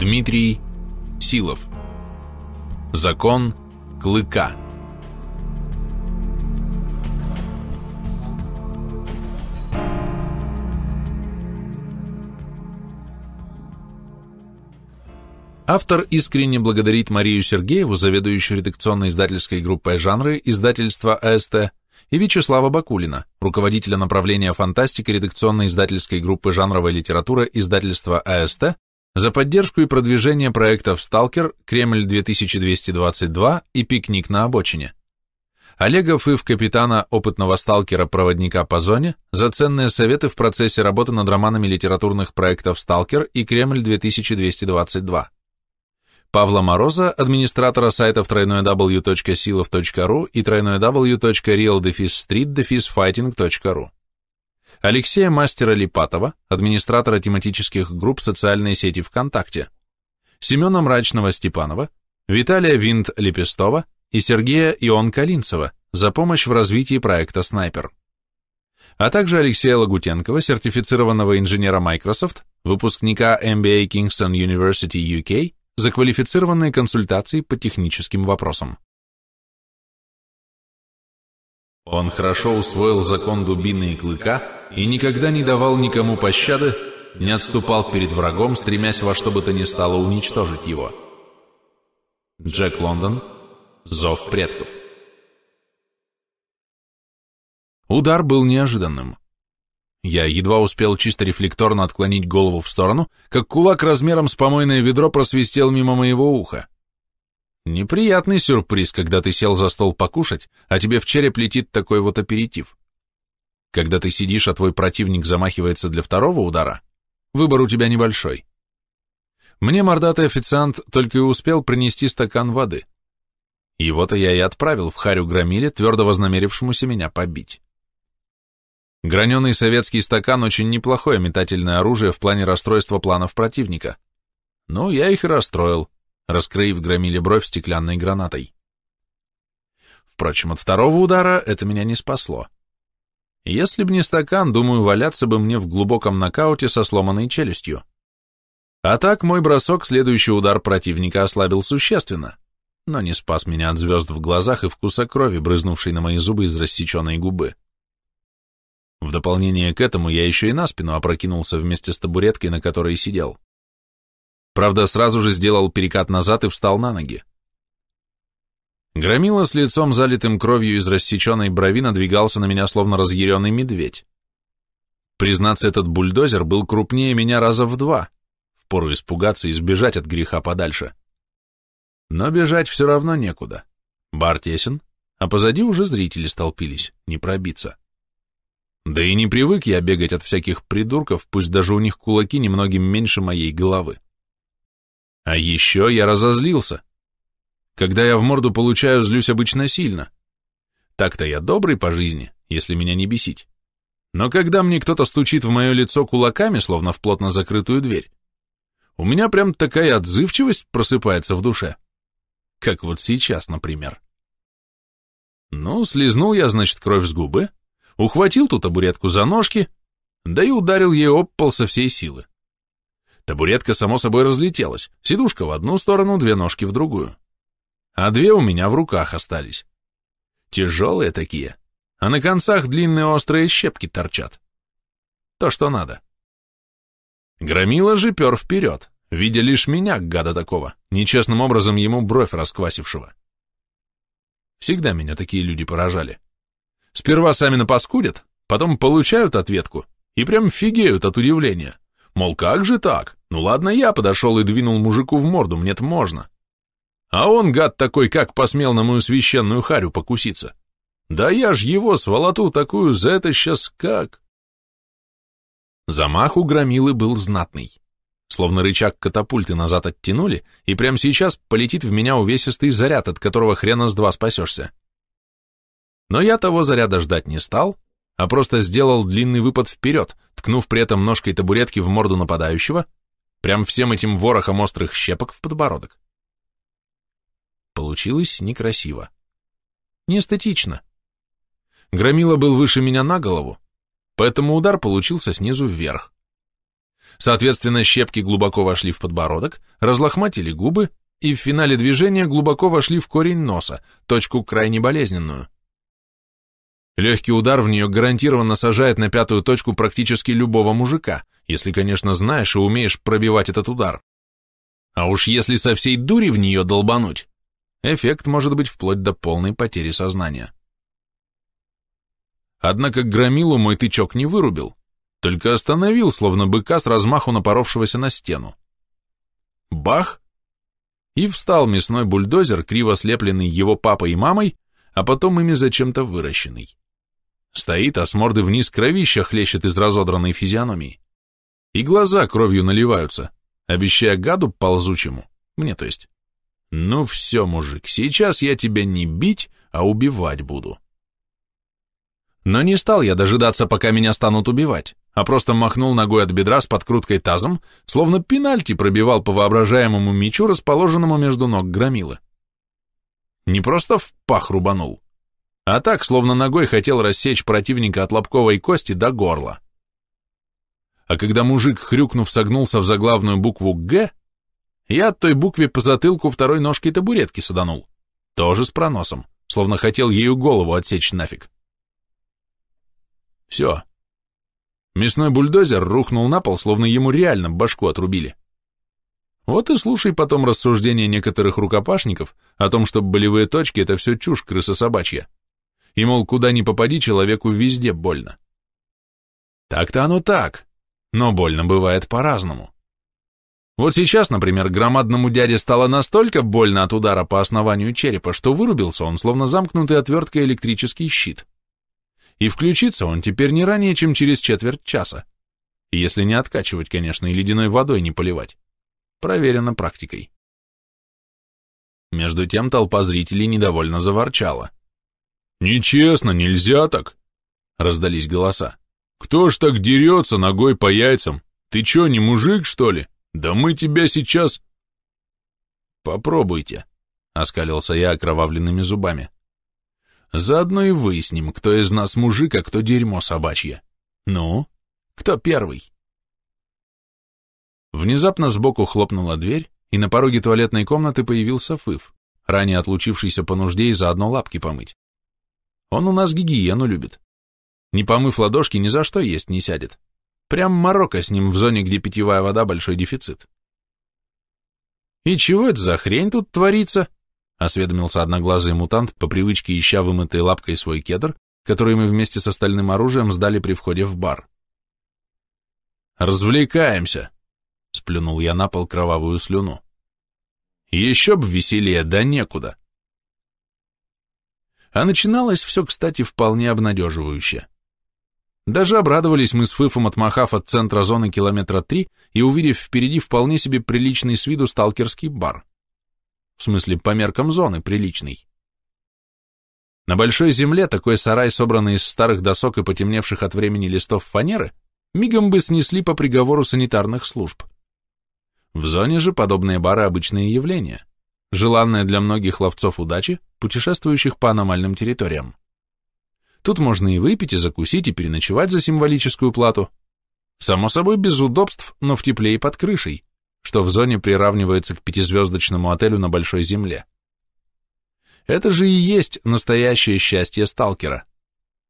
Дмитрий Силов. Закон клыка. Автор искренне благодарит Марию Сергееву, заведующую редакционной издательской группой «Жанры» издательства АСТ, и Вячеслава Бакулина, руководителя направления фантастики редакционной издательской группы «Жанровая литература» издательства АСТ за поддержку и продвижение проектов «Сталкер», «Кремль-2222» и «Пикник на обочине». Олегов и в капитана опытного сталкера-проводника по зоне за ценные советы в процессе работы над романами литературных проектов «Сталкер» и «Кремль-2222». Павла Мороза, администратора сайтов www.silov.ru и wwwreal street Алексея Мастера Липатова, администратора тематических групп социальной сети ВКонтакте, Семена Мрачного Степанова, Виталия Винт Лепестова и Сергея Ион Калинцева за помощь в развитии проекта «Снайпер» а также Алексея Лагутенкова, сертифицированного инженера Microsoft, выпускника MBA Kingston University UK, за квалифицированные консультации по техническим вопросам. Он хорошо усвоил закон дубины и клыка и никогда не давал никому пощады, не отступал перед врагом, стремясь во что бы то ни стало уничтожить его. Джек Лондон. Зов предков. Удар был неожиданным. Я едва успел чисто рефлекторно отклонить голову в сторону, как кулак размером с помойное ведро просвистел мимо моего уха. Неприятный сюрприз, когда ты сел за стол покушать, а тебе в череп летит такой вот аперитив. Когда ты сидишь, а твой противник замахивается для второго удара, выбор у тебя небольшой. Мне мордатый официант только и успел принести стакан воды. Его-то я и отправил в харю громиле, твердо вознамерившемуся меня побить. Граненый советский стакан – очень неплохое метательное оружие в плане расстройства планов противника. Ну, я их и расстроил раскроив громиле бровь стеклянной гранатой. Впрочем, от второго удара это меня не спасло. Если б не стакан, думаю, валяться бы мне в глубоком нокауте со сломанной челюстью. А так мой бросок, следующий удар противника ослабил существенно, но не спас меня от звезд в глазах и вкуса крови, брызнувшей на мои зубы из рассеченной губы. В дополнение к этому я еще и на спину опрокинулся вместе с табуреткой, на которой сидел. Правда, сразу же сделал перекат назад и встал на ноги. Громила с лицом, залитым кровью из рассеченной брови, надвигался на меня, словно разъяренный медведь. Признаться, этот бульдозер был крупнее меня раза в два, впору испугаться и сбежать от греха подальше. Но бежать все равно некуда. Бар тесен, а позади уже зрители столпились, не пробиться. Да и не привык я бегать от всяких придурков, пусть даже у них кулаки немногим меньше моей головы. А еще я разозлился. Когда я в морду получаю, злюсь обычно сильно. Так-то я добрый по жизни, если меня не бесить. Но когда мне кто-то стучит в мое лицо кулаками, словно в плотно закрытую дверь, у меня прям такая отзывчивость просыпается в душе. Как вот сейчас, например. Ну, слезнул я, значит, кровь с губы, ухватил ту табуретку за ножки, да и ударил ей об пол со всей силы. Табуретка, само собой, разлетелась. Сидушка в одну сторону, две ножки в другую. А две у меня в руках остались. Тяжелые такие. А на концах длинные острые щепки торчат. То, что надо. Громила же пер вперед, видя лишь меня, гада такого, нечестным образом ему бровь расквасившего. Всегда меня такие люди поражали. Сперва сами напаскудят, потом получают ответку и прям фигеют от удивления. Мол, как же так? Ну ладно, я подошел и двинул мужику в морду, мне-то можно. А он, гад такой, как посмел на мою священную харю покуситься. Да я ж его сволоту такую за это сейчас как... Замах у громилы был знатный. Словно рычаг катапульты назад оттянули, и прямо сейчас полетит в меня увесистый заряд, от которого хрена с два спасешься. Но я того заряда ждать не стал, а просто сделал длинный выпад вперед, ткнув при этом ножкой табуретки в морду нападающего, прям всем этим ворохом острых щепок в подбородок. Получилось некрасиво. Неэстетично. Громила был выше меня на голову, поэтому удар получился снизу вверх. Соответственно, щепки глубоко вошли в подбородок, разлохматили губы и в финале движения глубоко вошли в корень носа, точку крайне болезненную. Легкий удар в нее гарантированно сажает на пятую точку практически любого мужика, если, конечно, знаешь и умеешь пробивать этот удар. А уж если со всей дури в нее долбануть, эффект может быть вплоть до полной потери сознания. Однако громилу мой тычок не вырубил, только остановил, словно быка с размаху напоровшегося на стену. Бах! И встал мясной бульдозер, криво слепленный его папой и мамой, а потом ими зачем-то выращенный. Стоит, а с морды вниз кровища хлещет из разодранной физиономии. И глаза кровью наливаются, обещая гаду ползучему, мне то есть. Ну все, мужик, сейчас я тебя не бить, а убивать буду. Но не стал я дожидаться, пока меня станут убивать, а просто махнул ногой от бедра с подкруткой тазом, словно пенальти пробивал по воображаемому мечу, расположенному между ног громилы. Не просто в пах рубанул, а так, словно ногой хотел рассечь противника от лобковой кости до горла. А когда мужик, хрюкнув, согнулся в заглавную букву «Г», я от той букве по затылку второй ножки табуретки саданул. Тоже с проносом, словно хотел ею голову отсечь нафиг. Все. Мясной бульдозер рухнул на пол, словно ему реально башку отрубили. Вот и слушай потом рассуждения некоторых рукопашников о том, что болевые точки — это все чушь крыса собачья и, мол, куда ни попади, человеку везде больно. Так-то оно так, но больно бывает по-разному. Вот сейчас, например, громадному дяде стало настолько больно от удара по основанию черепа, что вырубился он, словно замкнутый отверткой электрический щит. И включится он теперь не ранее, чем через четверть часа. Если не откачивать, конечно, и ледяной водой не поливать. Проверено практикой. Между тем толпа зрителей недовольно заворчала. «Нечестно, нельзя так!» — раздались голоса. «Кто ж так дерется ногой по яйцам? Ты чё, не мужик, что ли? Да мы тебя сейчас...» «Попробуйте», — оскалился я окровавленными зубами. «Заодно и выясним, кто из нас мужик, а кто дерьмо собачье. Ну, кто первый?» Внезапно сбоку хлопнула дверь, и на пороге туалетной комнаты появился Фыф, ранее отлучившийся по нужде и заодно лапки помыть. Он у нас гигиену любит. Не помыв ладошки, ни за что есть не сядет. Прям Марокко с ним в зоне, где питьевая вода большой дефицит. «И чего это за хрень тут творится?» — осведомился одноглазый мутант, по привычке ища вымытой лапкой свой кедр, который мы вместе с остальным оружием сдали при входе в бар. «Развлекаемся!» — сплюнул я на пол кровавую слюну. «Еще б веселее, да некуда!» А начиналось все, кстати, вполне обнадеживающе. Даже обрадовались мы с Фыфом, отмахав от центра зоны километра три и увидев впереди вполне себе приличный с виду сталкерский бар. В смысле, по меркам зоны приличный. На большой земле такой сарай, собранный из старых досок и потемневших от времени листов фанеры, мигом бы снесли по приговору санитарных служб. В зоне же подобные бары – обычные явления желанная для многих ловцов удачи, путешествующих по аномальным территориям. Тут можно и выпить, и закусить, и переночевать за символическую плату. Само собой, без удобств, но в тепле и под крышей, что в зоне приравнивается к пятизвездочному отелю на Большой Земле. Это же и есть настоящее счастье сталкера.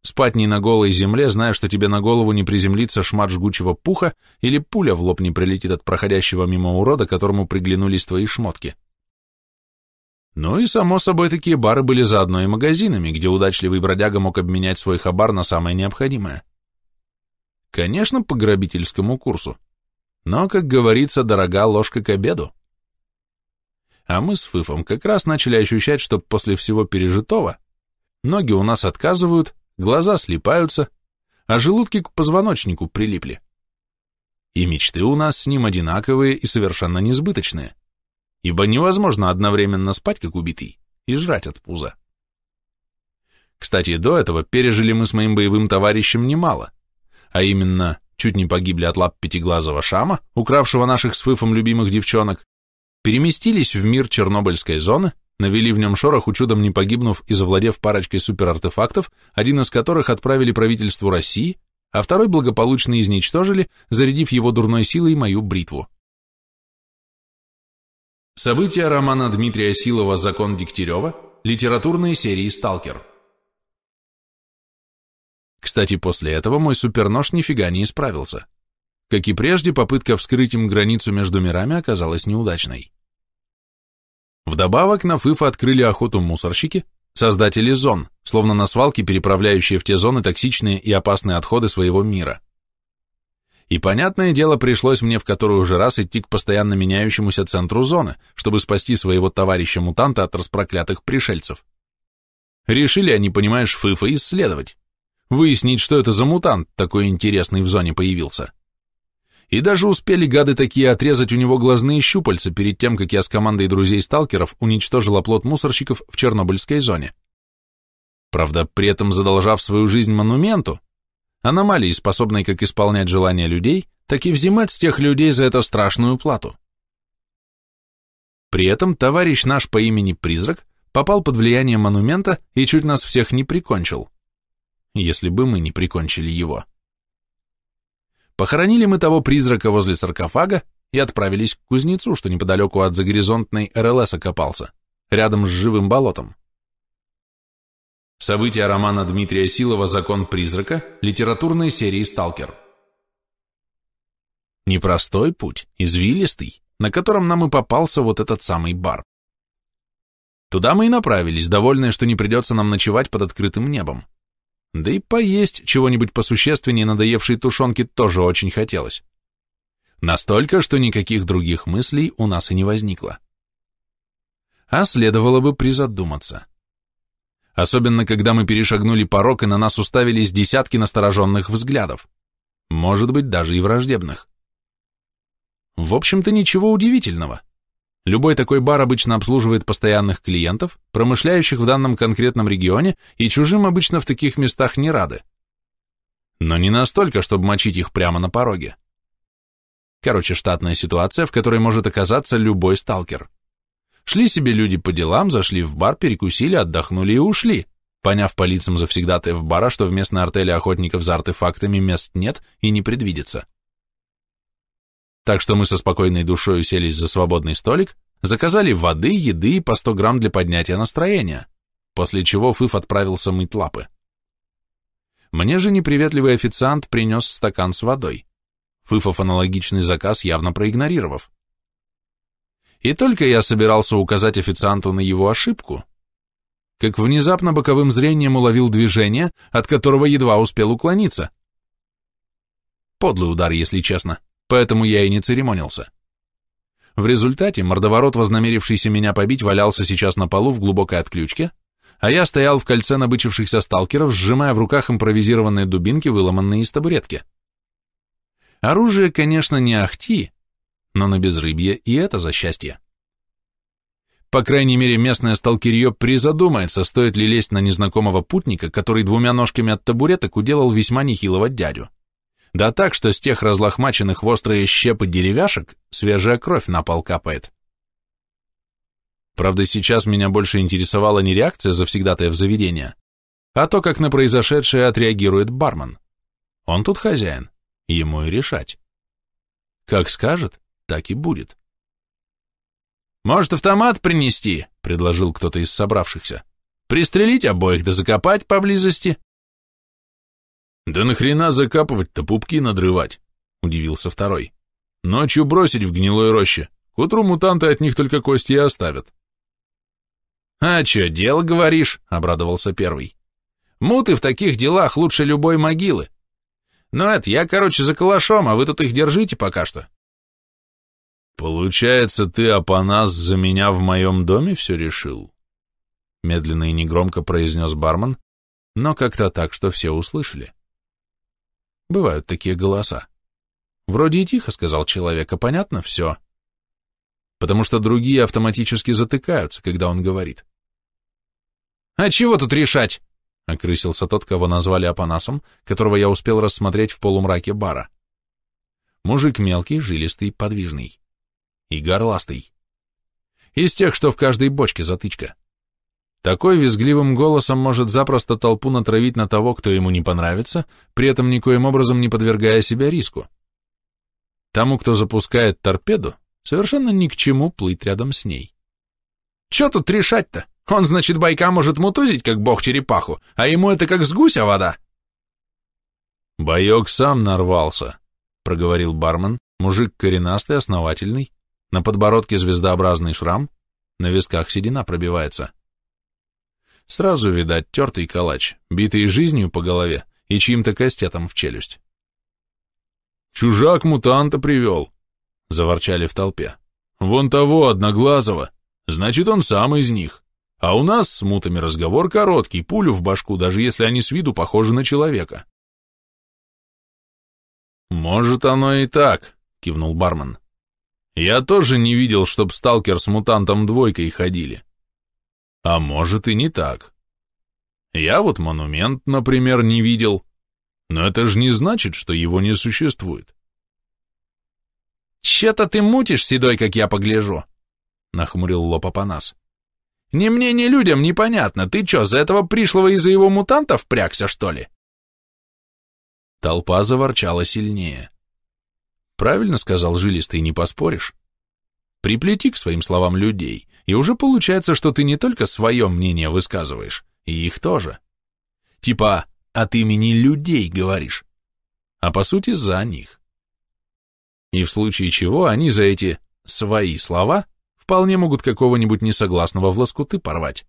Спать не на голой земле, зная, что тебе на голову не приземлится шмат жгучего пуха или пуля в лоб не прилетит от проходящего мимо урода, которому приглянулись твои шмотки. Ну и, само собой, такие бары были заодно и магазинами, где удачливый бродяга мог обменять свой хабар на самое необходимое. Конечно, по грабительскому курсу. Но, как говорится, дорога ложка к обеду. А мы с Фыфом как раз начали ощущать, что после всего пережитого ноги у нас отказывают, глаза слипаются, а желудки к позвоночнику прилипли. И мечты у нас с ним одинаковые и совершенно несбыточные ибо невозможно одновременно спать, как убитый, и жрать от пуза. Кстати, до этого пережили мы с моим боевым товарищем немало, а именно чуть не погибли от лап пятиглазого шама, укравшего наших с Фыфом любимых девчонок, переместились в мир Чернобыльской зоны, навели в нем шороху, чудом не погибнув и завладев парочкой суперартефактов, один из которых отправили правительству России, а второй благополучно изничтожили, зарядив его дурной силой мою бритву. События романа Дмитрия Силова «Закон Дегтярева» литературной серии «Сталкер». Кстати, после этого мой супернож нифига не исправился. Как и прежде, попытка вскрыть им границу между мирами оказалась неудачной. Вдобавок на ФИФа открыли охоту мусорщики, создатели зон, словно на свалке, переправляющие в те зоны токсичные и опасные отходы своего мира. И понятное дело, пришлось мне в который уже раз идти к постоянно меняющемуся центру зоны, чтобы спасти своего товарища-мутанта от распроклятых пришельцев. Решили они, понимаешь, фыфа исследовать. Выяснить, что это за мутант такой интересный в зоне появился. И даже успели гады такие отрезать у него глазные щупальца перед тем, как я с командой друзей-сталкеров уничтожил оплот мусорщиков в Чернобыльской зоне. Правда, при этом задолжав свою жизнь монументу, аномалии, способной как исполнять желания людей, так и взимать с тех людей за это страшную плату. При этом товарищ наш по имени Призрак попал под влияние монумента и чуть нас всех не прикончил. Если бы мы не прикончили его. Похоронили мы того призрака возле саркофага и отправились к кузнецу, что неподалеку от загоризонтной РЛС окопался, рядом с живым болотом. События романа Дмитрия Силова «Закон призрака» литературной серии «Сталкер». Непростой путь, извилистый, на котором нам и попался вот этот самый бар. Туда мы и направились, довольные, что не придется нам ночевать под открытым небом. Да и поесть чего-нибудь посущественнее надоевшей тушенки тоже очень хотелось. Настолько, что никаких других мыслей у нас и не возникло. А следовало бы призадуматься особенно когда мы перешагнули порог и на нас уставились десятки настороженных взглядов, может быть, даже и враждебных. В общем-то, ничего удивительного. Любой такой бар обычно обслуживает постоянных клиентов, промышляющих в данном конкретном регионе, и чужим обычно в таких местах не рады. Но не настолько, чтобы мочить их прямо на пороге. Короче, штатная ситуация, в которой может оказаться любой сталкер. Шли себе люди по делам, зашли в бар, перекусили, отдохнули и ушли, поняв по лицам завсегдатаев бара, что в местной артели охотников за артефактами мест нет и не предвидится. Так что мы со спокойной душой уселись за свободный столик, заказали воды, еды и по 100 грамм для поднятия настроения, после чего Фыф отправился мыть лапы. Мне же неприветливый официант принес стакан с водой. Фыфов аналогичный заказ явно проигнорировав. И только я собирался указать официанту на его ошибку, как внезапно боковым зрением уловил движение, от которого едва успел уклониться. Подлый удар, если честно, поэтому я и не церемонился. В результате мордоворот, вознамерившийся меня побить, валялся сейчас на полу в глубокой отключке, а я стоял в кольце набычившихся сталкеров, сжимая в руках импровизированные дубинки, выломанные из табуретки. Оружие, конечно, не ахти, но на безрыбье и это за счастье. По крайней мере, местное сталкерье призадумается, стоит ли лезть на незнакомого путника, который двумя ножками от табуреток уделал весьма нехилого дядю. Да так, что с тех разлохмаченных в острые щепы деревяшек свежая кровь на пол капает. Правда, сейчас меня больше интересовала не реакция завсегдатая в заведение, а то, как на произошедшее отреагирует бармен. Он тут хозяин, ему и решать. Как скажет, так и будет. «Может, автомат принести?» — предложил кто-то из собравшихся. «Пристрелить обоих да закопать поблизости». «Да нахрена закапывать-то, пупки надрывать?» — удивился второй. «Ночью бросить в гнилой роще. К утру мутанты от них только кости и оставят». «А чё, дело, говоришь?» — обрадовался первый. «Муты в таких делах лучше любой могилы. Ну это я, короче, за калашом, а вы тут их держите пока что. «Получается, ты, Апанас, за меня в моем доме все решил?» Медленно и негромко произнес бармен, но как-то так, что все услышали. Бывают такие голоса. Вроде и тихо сказал человек, а понятно все. Потому что другие автоматически затыкаются, когда он говорит. «А чего тут решать?» — окрысился тот, кого назвали Апанасом, которого я успел рассмотреть в полумраке бара. Мужик мелкий, жилистый, подвижный и горластый. Из тех, что в каждой бочке затычка. Такой визгливым голосом может запросто толпу натравить на того, кто ему не понравится, при этом никоим образом не подвергая себя риску. Тому, кто запускает торпеду, совершенно ни к чему плыть рядом с ней. Че тут решать-то? Он, значит, байка может мутузить, как бог черепаху, а ему это как с гуся вода. Боек сам нарвался, проговорил бармен, мужик коренастый, основательный, на подбородке звездообразный шрам, на висках седина пробивается. Сразу, видать, тертый калач, битый жизнью по голове и чьим-то кастетом в челюсть. «Чужак мутанта привел!» — заворчали в толпе. «Вон того, одноглазого! Значит, он сам из них! А у нас с мутами разговор короткий, пулю в башку, даже если они с виду похожи на человека!» «Может, оно и так!» — кивнул бармен. Я тоже не видел, чтоб сталкер с мутантом двойкой ходили. А может и не так. Я вот монумент, например, не видел, но это же не значит, что его не существует. «Че-то ты мутишь, седой, как я погляжу», — нахмурил лоб Апанас. «Ни мне, ни людям непонятно, ты че, за этого пришлого и за его мутантов впрягся, что ли?» Толпа заворчала сильнее. Правильно сказал жилистый, не поспоришь. Приплети к своим словам людей, и уже получается, что ты не только свое мнение высказываешь, и их тоже. Типа от имени людей говоришь, а по сути за них. И в случае чего они за эти «свои слова» вполне могут какого-нибудь несогласного в лоскуты порвать.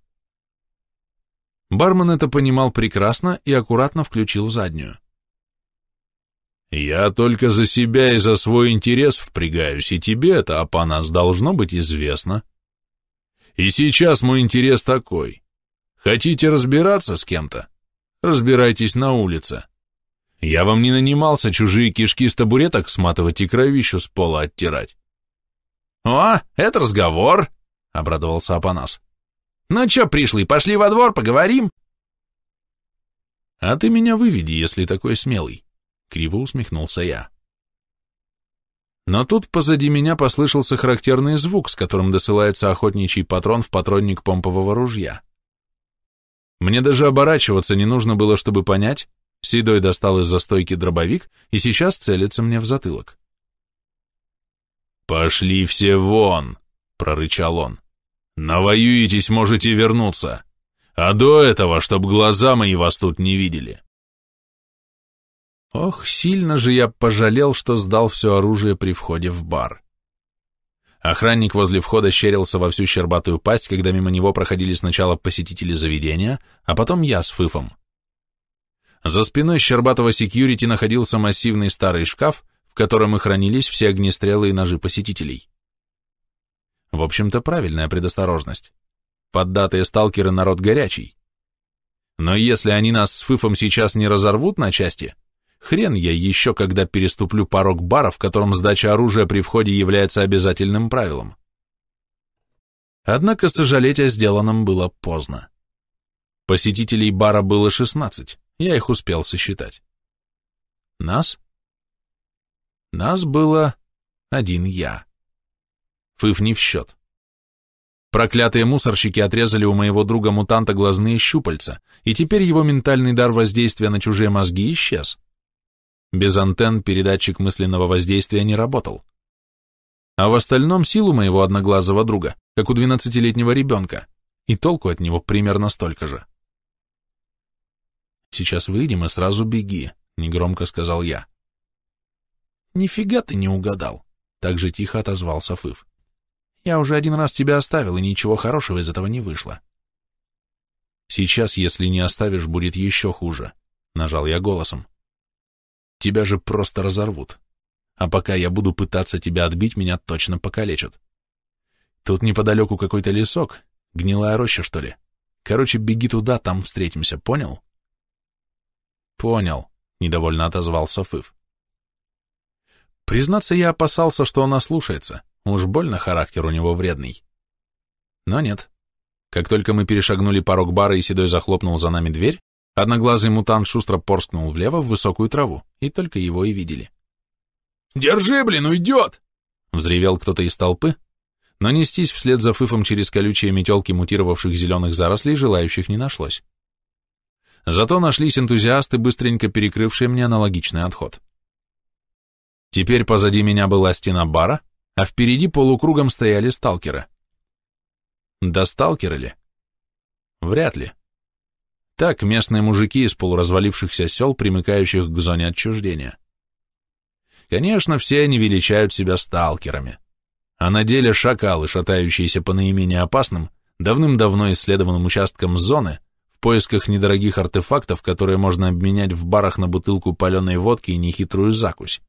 Бармен это понимал прекрасно и аккуратно включил заднюю. Я только за себя и за свой интерес впрягаюсь, и тебе это, Апанас, должно быть известно. И сейчас мой интерес такой. Хотите разбираться с кем-то? Разбирайтесь на улице. Я вам не нанимался чужие кишки с табуреток сматывать и кровищу с пола оттирать. «О, это разговор!» — обрадовался Апанас. «Ну чё, пришли, пошли во двор, поговорим!» «А ты меня выведи, если такой смелый», Криво усмехнулся я. Но тут позади меня послышался характерный звук, с которым досылается охотничий патрон в патронник помпового ружья. Мне даже оборачиваться не нужно было, чтобы понять, Седой достал из застойки дробовик и сейчас целится мне в затылок. «Пошли все вон!» — прорычал он. «Навоюетесь, можете вернуться. А до этого, чтоб глаза мои вас тут не видели». Ох, сильно же я пожалел, что сдал все оружие при входе в бар. Охранник возле входа щерился во всю щербатую пасть, когда мимо него проходили сначала посетители заведения, а потом я с Фыфом. За спиной щербатого секьюрити находился массивный старый шкаф, в котором и хранились все огнестрелы и ножи посетителей. В общем-то, правильная предосторожность. Поддатые сталкеры народ горячий. Но если они нас с Фыфом сейчас не разорвут на части, Хрен я еще, когда переступлю порог бара, в котором сдача оружия при входе является обязательным правилом. Однако сожалеть о сделанном было поздно. Посетителей бара было шестнадцать, я их успел сосчитать. Нас? Нас было один я. Фыф не в счет. Проклятые мусорщики отрезали у моего друга-мутанта глазные щупальца, и теперь его ментальный дар воздействия на чужие мозги исчез. Без антенн передатчик мысленного воздействия не работал. А в остальном силу моего одноглазого друга, как у двенадцатилетнего ребенка, и толку от него примерно столько же. «Сейчас выйдем и сразу беги», — негромко сказал я. «Нифига ты не угадал», — так же тихо отозвался Фыв. «Я уже один раз тебя оставил, и ничего хорошего из этого не вышло». «Сейчас, если не оставишь, будет еще хуже», — нажал я голосом. Тебя же просто разорвут. А пока я буду пытаться тебя отбить, меня точно покалечат. Тут неподалеку какой-то лесок, гнилая роща, что ли. Короче, беги туда, там встретимся, понял? Понял, недовольно отозвался Фыв. Признаться, я опасался, что она слушается. Уж больно характер у него вредный. Но нет. Как только мы перешагнули порог бара и Седой захлопнул за нами дверь, Одноглазый мутант шустро порскнул влево в высокую траву, и только его и видели. «Держи, блин, уйдет!» — взревел кто-то из толпы, но нестись вслед за фыфом через колючие метелки мутировавших зеленых зарослей желающих не нашлось. Зато нашлись энтузиасты, быстренько перекрывшие мне аналогичный отход. Теперь позади меня была стена бара, а впереди полукругом стояли сталкеры. Да сталкеры ли? Вряд ли. Так местные мужики из полуразвалившихся сел, примыкающих к зоне отчуждения. Конечно, все они величают себя сталкерами. А на деле шакалы, шатающиеся по наименее опасным, давным-давно исследованным участкам зоны, в поисках недорогих артефактов, которые можно обменять в барах на бутылку паленой водки и нехитрую закусь.